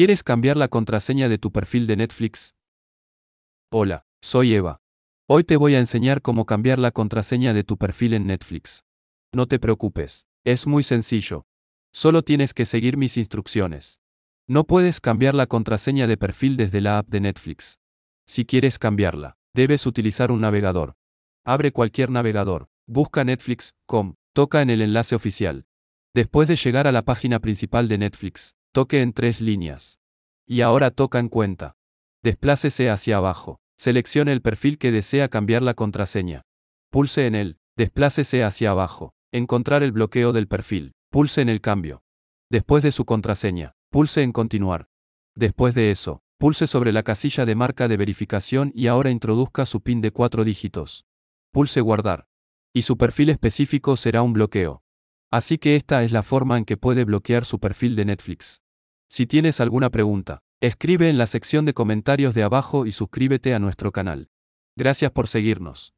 ¿Quieres cambiar la contraseña de tu perfil de Netflix? Hola, soy Eva. Hoy te voy a enseñar cómo cambiar la contraseña de tu perfil en Netflix. No te preocupes, es muy sencillo. Solo tienes que seguir mis instrucciones. No puedes cambiar la contraseña de perfil desde la app de Netflix. Si quieres cambiarla, debes utilizar un navegador. Abre cualquier navegador, busca netflix.com, toca en el enlace oficial. Después de llegar a la página principal de Netflix, Toque en tres líneas. Y ahora toca en cuenta. Desplácese hacia abajo. Seleccione el perfil que desea cambiar la contraseña. Pulse en él. Desplácese hacia abajo. Encontrar el bloqueo del perfil. Pulse en el cambio. Después de su contraseña, pulse en continuar. Después de eso, pulse sobre la casilla de marca de verificación y ahora introduzca su PIN de cuatro dígitos. Pulse guardar. Y su perfil específico será un bloqueo. Así que esta es la forma en que puede bloquear su perfil de Netflix. Si tienes alguna pregunta, escribe en la sección de comentarios de abajo y suscríbete a nuestro canal. Gracias por seguirnos.